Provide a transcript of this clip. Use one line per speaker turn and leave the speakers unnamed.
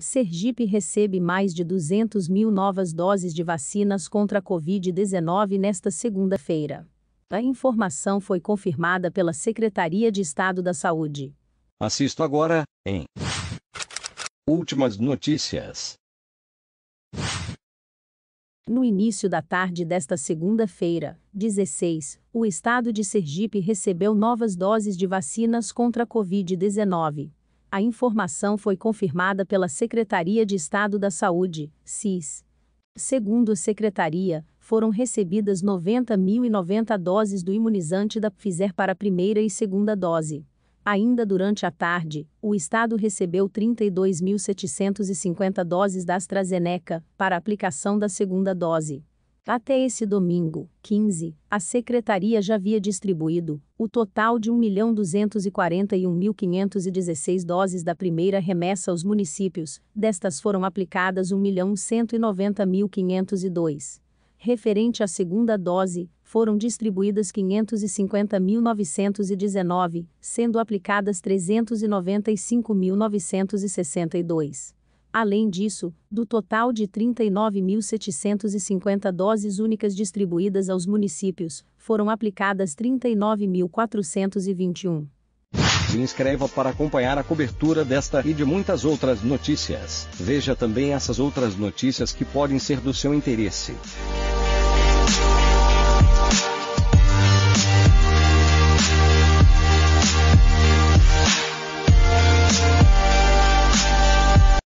Sergipe recebe mais de 200 mil novas doses de vacinas contra a Covid-19 nesta segunda-feira. A informação foi confirmada pela Secretaria de Estado da Saúde.
Assisto agora, em Últimas Notícias.
No início da tarde desta segunda-feira, 16, o estado de Sergipe recebeu novas doses de vacinas contra a Covid-19. A informação foi confirmada pela Secretaria de Estado da Saúde, SIS. Segundo a secretaria, foram recebidas 90.090 doses do imunizante da Pfizer para a primeira e segunda dose. Ainda durante a tarde, o Estado recebeu 32.750 doses da AstraZeneca para aplicação da segunda dose. Até esse domingo, 15, a Secretaria já havia distribuído o total de 1.241.516 doses da primeira remessa aos municípios, destas foram aplicadas 1.190.502. Referente à segunda dose, foram distribuídas 550.919, sendo aplicadas 395.962. Além disso, do total de 39.750 doses únicas distribuídas aos municípios, foram aplicadas 39.421.
Se inscreva para acompanhar a cobertura desta e de muitas outras notícias. Veja também essas outras notícias que podem ser do seu interesse.